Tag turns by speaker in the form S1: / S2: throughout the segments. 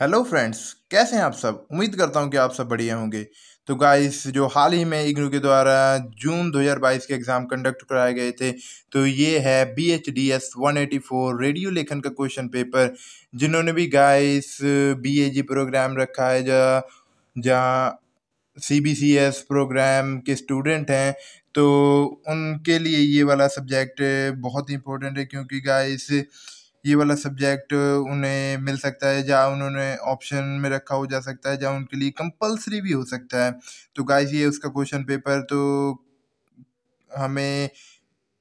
S1: hello friends कैसे हैं आप सब उम्मीद करता हूं कि आप सब बढ़िया होंगे तो गाइस जो हाल ही में इग्नू के द्वारा जून 2022 के एग्ज़ाम कंडक्ट कराए गए थे तो ये है B H D S one eighty four radio लेखन का क्वेश्चन पेपर जिन्होंने भी guys B A G program रखा है जहाँ जहाँ C B C S program के स्टूडेंट हैं तो उनके लिए ये वाला सब्जेक्ट बहुत इंपॉर्टेंट इम्पोर्टेंट है क्योंकि गाइस ये वाला सब्जेक्ट उन्हें मिल सकता है या उन्होंने ऑप्शन में रखा हो जा सकता है या उनके लिए कंपलसरी भी हो सकता है तो गाइस ये उसका क्वेश्चन पेपर तो हमें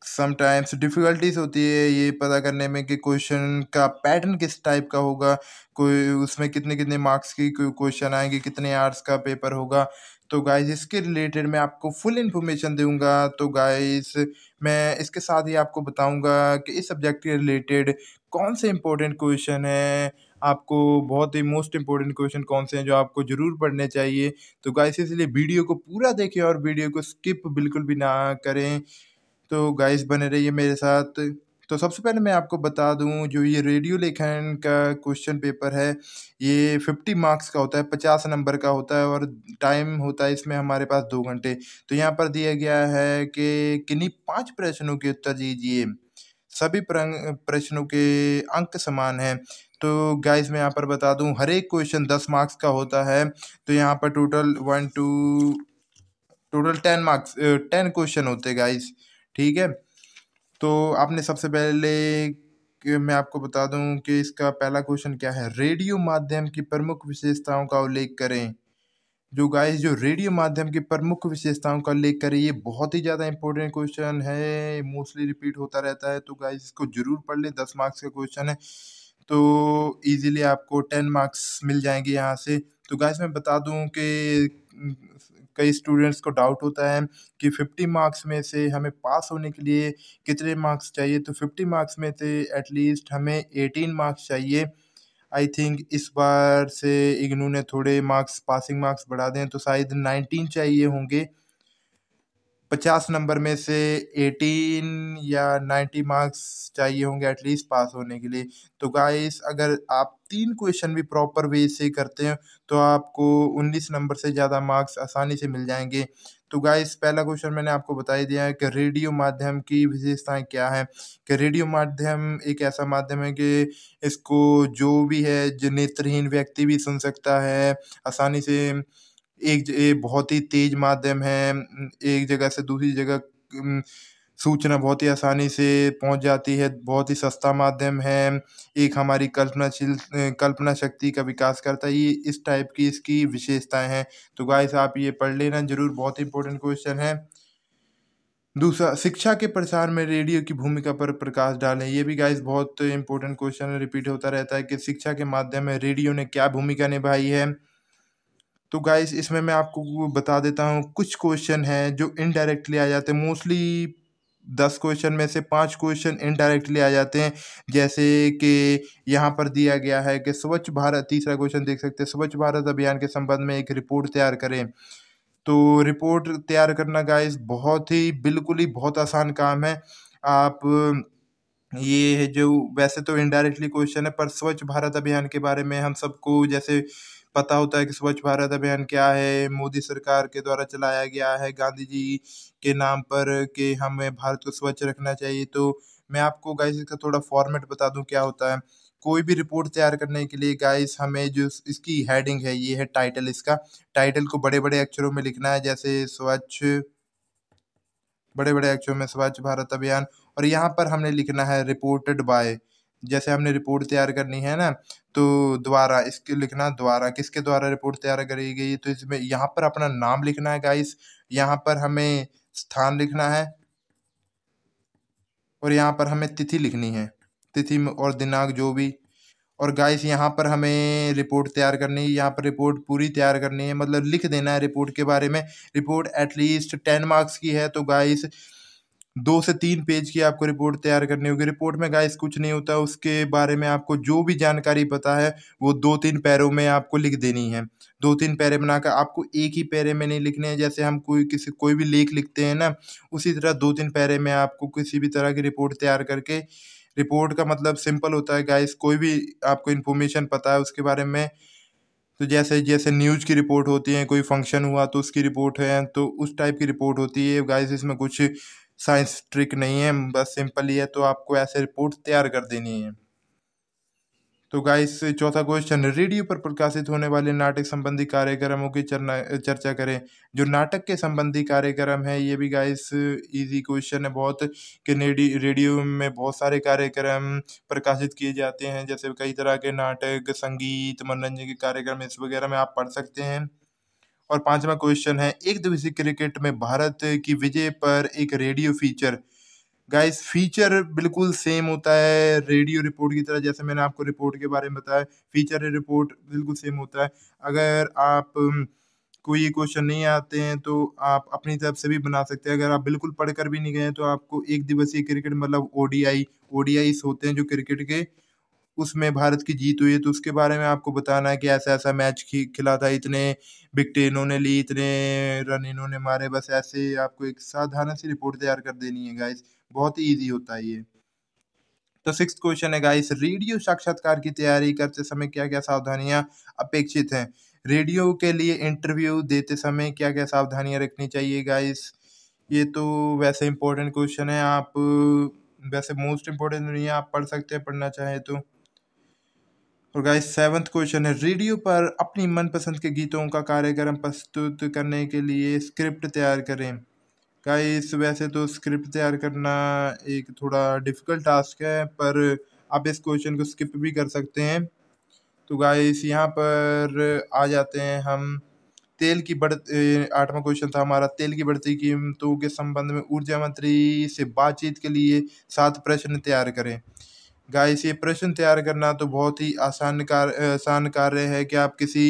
S1: समटाइम्स डिफ़िकल्टीज होती है ये पता करने में कि क्वेश्चन का पैटर्न किस टाइप का होगा कोई उसमें कितने कितने मार्क्स की क्वेश्चन आएंगे कितने आर्ट्स का पेपर होगा तो गाइज इसके रिलेटेड मैं आपको फुल इन्फॉर्मेशन दूंगा तो गाइज मैं इसके साथ ही आपको बताऊंगा कि इस सब्जेक्ट के रिलेटेड कौन से इम्पोर्टेंट क्वेश्चन हैं आपको बहुत ही मोस्ट इंपॉर्टेंट क्वेश्चन कौन से हैं जो आपको ज़रूर पढ़ने चाहिए तो गाइस इसलिए वीडियो को पूरा देखें और वीडियो को स्किप बिल्कुल भी ना करें तो गाइस बने रहिए मेरे साथ तो सबसे पहले मैं आपको बता दूं जो ये रेडियो लेखन का क्वेश्चन पेपर है ये फिफ्टी मार्क्स का होता है पचास नंबर का होता है और टाइम होता है इसमें हमारे पास दो घंटे तो यहाँ पर दिया गया है कि किन्हीं पाँच प्रश्नों के उत्तर दीजिए सभी प्रश्नों के अंक समान हैं तो गाइस मैं यहाँ पर बता दूं हर एक क्वेश्चन दस मार्क्स का होता है तो यहाँ पर total one two total ten marks ten question होते गाइस ठीक है तो आपने सबसे पहले मैं आपको बता दूं कि इसका पहला क्वेश्चन क्या है रेडियो माध्यम की प्रमुख विशेषताओं का उल्लेख करें जो गाइस जो रेडियो माध्यम की प्रमुख विशेषताओं का उल्लेख करें ये बहुत ही ज़्यादा इंपॉर्टेंट क्वेश्चन है मोस्टली रिपीट होता रहता है तो गाइस इसको जरूर पढ़ लें दस मार्क्स का क्वेश्चन है तो ईजिली आपको टेन मार्क्स मिल जाएंगे यहाँ से तो गाइस मैं बता दूँ कि कई स्टूडेंट्स को डाउट होता है कि 50 मार्क्स में से हमें पास होने के लिए कितने मार्क्स चाहिए तो 50 मार्क्स में से एटलीस्ट हमें 18 मार्क्स चाहिए आई थिंक इस बार से इग्नू ने थोड़े मार्क्स पासिंग मार्क्स बढ़ा दें तो शायद 19 चाहिए होंगे पचास नंबर में से एटीन या नाइन्टी मार्क्स चाहिए होंगे एटलीस्ट पास होने के लिए तो गाइस अगर आप तीन क्वेश्चन भी प्रॉपर वे से करते हैं तो आपको उन्नीस नंबर से ज़्यादा मार्क्स आसानी से मिल जाएंगे तो गाइस पहला क्वेश्चन मैंने आपको बता ही दिया है कि रेडियो माध्यम की विशेषताएं क्या है कि रेडियो माध्यम एक ऐसा माध्यम है कि इसको जो भी है जो नेत्रहीन व्यक्ति भी सुन सकता है आसानी से एक ये बहुत ही तेज माध्यम है एक जगह से दूसरी जगह सूचना बहुत ही आसानी से पहुंच जाती है बहुत ही सस्ता माध्यम है एक हमारी कल्पनाशील कल्पना शक्ति का विकास करता है ये इस टाइप की इसकी विशेषताएं हैं तो गाइस आप ये पढ़ लेना जरूर बहुत इंपॉर्टेंट क्वेश्चन है दूसरा शिक्षा के प्रसार में रेडियो की भूमिका पर प्रकाश डालें ये भी गाइस बहुत इंपॉर्टेंट क्वेश्चन रिपीट होता रहता है कि शिक्षा के माध्यम में रेडियो ने क्या भूमिका निभाई है तो गाइस इसमें मैं आपको बता देता हूँ कुछ क्वेश्चन हैं जो इनडायरेक्टली आ जाते हैं मोस्टली दस क्वेश्चन में से पांच क्वेश्चन इनडायरेक्टली आ जाते हैं जैसे कि यहाँ पर दिया गया है कि स्वच्छ भारत तीसरा क्वेश्चन देख सकते हैं स्वच्छ भारत अभियान के संबंध में एक रिपोर्ट तैयार करें तो रिपोर्ट तैयार करना गाइस बहुत ही बिल्कुल ही बहुत आसान काम है आप ये जो वैसे तो इनडायरेक्टली क्वेश्चन है पर स्वच्छ भारत अभियान के बारे में हम सबको जैसे पता होता है कि स्वच्छ भारत अभियान क्या है मोदी सरकार के द्वारा चलाया गया है गांधी जी के नाम पर कि हमें भारत को स्वच्छ रखना चाहिए तो मैं आपको गाइस इसका थोड़ा फॉर्मेट बता दूं क्या होता है कोई भी रिपोर्ट तैयार करने के लिए गाइस हमें जो इसकी हेडिंग है ये है टाइटल इसका टाइटल को बड़े बड़े अक्षरों में लिखना है जैसे स्वच्छ बड़े बड़े अक्षरों में स्वच्छ भारत अभियान और यहाँ पर हमने लिखना है रिपोर्टेड बाय जैसे हमने रिपोर्ट तैयार करनी है ना तो द्वारा इसके लिखना द्वारा किसके द्वारा रिपोर्ट तैयार करी गई तो इसमें यहाँ पर अपना नाम लिखना है गाइस यहाँ पर हमें स्थान लिखना है और यहाँ पर हमें तिथि लिखनी है तिथि और दिनांक जो भी और गाइस यहाँ पर हमें रिपोर्ट तैयार करनी है यहाँ पर रिपोर्ट पूरी तैयार करनी है मतलब लिख देना है रिपोर्ट के बारे में रिपोर्ट एटलीस्ट टेन मार्क्स की है तो गाइस दो से तीन पेज की आपको रिपोर्ट तैयार करनी होगी रिपोर्ट में गाइस कुछ नहीं होता उसके बारे में आपको जो भी जानकारी पता है वो दो तीन पैरों में आपको लिख देनी है दो तीन पैरे बनाकर आपको एक ही पैरे में नहीं लिखने हैं जैसे हम कोई किसी कोई भी लेख लिखते हैं ना उसी तरह दो तीन पैरे में आपको किसी भी तरह की रिपोर्ट तैयार करके रिपोर्ट का मतलब सिंपल होता है गाइस कोई भी आपको इन्फॉर्मेशन पता है उसके बारे में तो जैसे जैसे न्यूज़ की रिपोर्ट होती है कोई फंक्शन हुआ तो उसकी रिपोर्ट है तो उस टाइप की रिपोर्ट होती है गाइस इसमें कुछ साइंस ट्रिक नहीं है बस सिंपल ही है तो आपको ऐसे रिपोर्ट तैयार कर देनी है तो गाइस चौथा क्वेश्चन रेडियो पर प्रकाशित होने वाले नाटक संबंधी कार्यक्रमों की चर्चा करें जो नाटक के संबंधी कार्यक्रम है ये भी गाइस इजी क्वेश्चन है बहुत कि रेडियो में बहुत सारे कार्यक्रम प्रकाशित किए जाते हैं जैसे कई तरह के नाटक संगीत मनोरंजन के कार्यक्रम इस वगैरह में आप पढ़ सकते हैं और पांचवा क्वेश्चन है एक दिवसीय क्रिकेट में भारत की विजय पर एक रेडियो फीचर गाइस फीचर बिल्कुल सेम होता है रेडियो रिपोर्ट की तरह जैसे मैंने आपको रिपोर्ट के बारे में बताया फीचर रिपोर्ट बिल्कुल सेम होता है अगर आप हम्म, कोई क्वेश्चन नहीं आते हैं तो आप अपनी तरफ से भी बना सकते हैं अगर आप बिल्कुल पढ़ कर भी नहीं गए तो आपको एक दिवसीय क्रिकेट मतलब ओडीआई ओडीआईस होते हैं जो क्रिकेट के उसमें भारत की जीत हुई है तो उसके बारे में आपको बताना है कि ऐसा ऐसा मैच खिला था इतने विकटें इन्होंने ली इतने रन इन्होंने मारे बस ऐसे आपको एक साधारण सी रिपोर्ट तैयार कर देनी है गाइस बहुत ही ईजी होता है ये तो सिक्स क्वेश्चन है गाइस रेडियो साक्षात्कार की तैयारी करते समय क्या क्या सावधानियां अपेक्षित हैं रेडियो के लिए इंटरव्यू देते समय क्या क्या सावधानियां रखनी चाहिए गाइस ये तो वैसे इंपॉर्टेंट क्वेश्चन है आप वैसे मोस्ट इंपॉर्टेंट नहीं है आप पढ़ सकते हैं पढ़ना चाहें तो और गाइस सेवन्थ क्वेश्चन है रेडियो पर अपनी मनपसंद के गीतों का कार्यक्रम प्रस्तुत करने के लिए स्क्रिप्ट तैयार करें गाइस वैसे तो स्क्रिप्ट तैयार करना एक थोड़ा डिफ़िकल्ट टास्क है पर आप इस क्वेश्चन को स्किप भी कर सकते हैं तो गाइस यहाँ पर आ जाते हैं हम तेल की बढ़ आठवां क्वेश्चन था हमारा तेल की बढ़ती कीमतों के संबंध में ऊर्जा मंत्री से बातचीत के लिए सात प्रश्न तैयार करें गाइस ये प्रश्न तैयार करना तो बहुत ही आसान कार आसान कार्य है कि आप किसी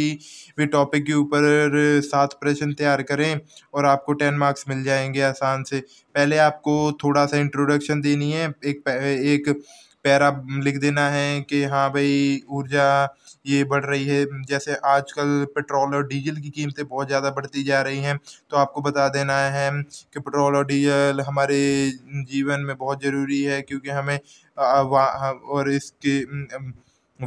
S1: भी टॉपिक के ऊपर सात प्रश्न तैयार करें और आपको टेन मार्क्स मिल जाएंगे आसान से पहले आपको थोड़ा सा इंट्रोडक्शन देनी है एक एक पैरा लिख देना है कि हाँ भाई ऊर्जा ये बढ़ रही है जैसे आजकल पेट्रोल और डीजल की कीमतें बहुत ज़्यादा बढ़ती जा रही हैं तो आपको बता देना है कि पेट्रोल और डीजल हमारे जीवन में बहुत ज़रूरी है क्योंकि हमें और इसके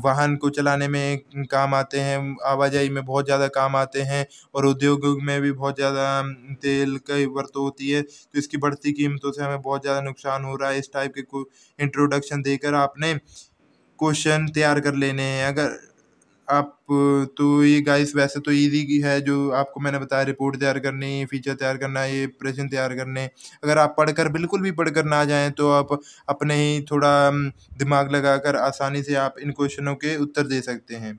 S1: वाहन को चलाने में काम आते हैं आवाजाही में बहुत ज़्यादा काम आते हैं और उद्योग में भी बहुत ज़्यादा तेल की वर्तो होती है तो इसकी बढ़ती कीमतों से हमें बहुत ज़्यादा नुकसान हो रहा है इस टाइप के इंट्रोडक्शन देकर आपने क्वेश्चन तैयार कर लेने हैं अगर आप तो ये गाइस वैसे तो ईजी है जो आपको मैंने बताया रिपोर्ट तैयार करनी फीचर तैयार करना ये प्रेजेंट तैयार करने अगर आप पढ़कर बिल्कुल भी पढ़कर ना जाएं तो आप अपने ही थोड़ा दिमाग लगाकर आसानी से आप इन क्वेश्चनों के उत्तर दे सकते हैं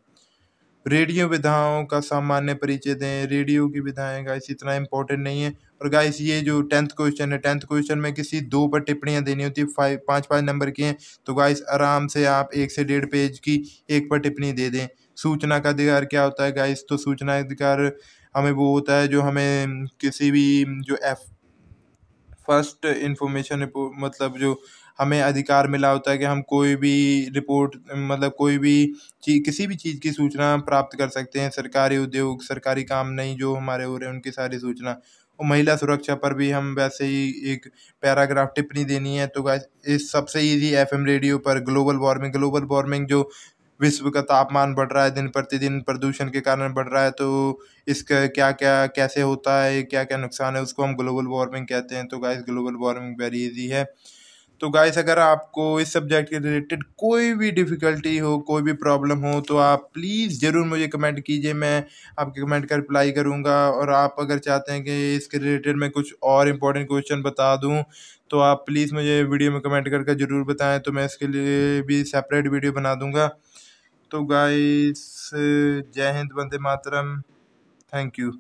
S1: रेडियो विधाओं का सामान्य परिचय दें रेडियो की विधाएँ गाइस इतना इम्पोर्टेंट नहीं है और गाइस ये जो टेंथ क्वेश्चन है टेंथ क्वेश्चन में किसी दो पर टिप्पणियाँ देनी होती है फाइव पाँच पाँच नंबर की हैं तो गाइस आराम से आप एक से डेढ़ पेज की एक पर टिप्पणी दे दें सूचना का अधिकार क्या होता है गाइस तो सूचना अधिकार हमें वो होता है जो हमें किसी भी जो एफ फर्स्ट इंफॉर्मेशन मतलब जो हमें अधिकार मिला होता है कि हम कोई भी रिपोर्ट मतलब कोई भी चीज किसी भी चीज़ की सूचना प्राप्त कर सकते हैं सरकारी उद्योग सरकारी काम नहीं जो हमारे हो रहे हैं उनकी सारी सूचना और महिला सुरक्षा पर भी हम वैसे ही एक पैराग्राफ टिप्पणी देनी है तो इस सबसे इजी एफएम रेडियो पर ग्लोबल वार्मिंग ग्लोबल वार्मिंग जो विश्व का तापमान बढ़ रहा है दिन प्रतिदिन प्रदूषण के कारण बढ़ रहा है तो इसका क्या क्या कैसे होता है क्या क्या नुकसान है उसको हम ग्लोबल वार्मिंग कहते हैं तो guys global warming very easy है तो गाइस अगर आपको इस सब्जेक्ट के रिलेटेड कोई भी डिफ़िकल्टी हो कोई भी प्रॉब्लम हो तो आप प्लीज़ ज़रूर मुझे कमेंट कीजिए मैं आपके कमेंट का कर रिप्लाई करूँगा और आप अगर चाहते हैं कि इसके रिलेटेड मैं कुछ और इम्पोर्टेंट क्वेश्चन बता दूँ तो आप प्लीज़ मुझे वीडियो में कमेंट करके ज़रूर बताएं तो मैं इसके लिए भी सेपरेट वीडियो बना दूँगा तो गाइस जय हिंद वंदे मातरम थैंक यू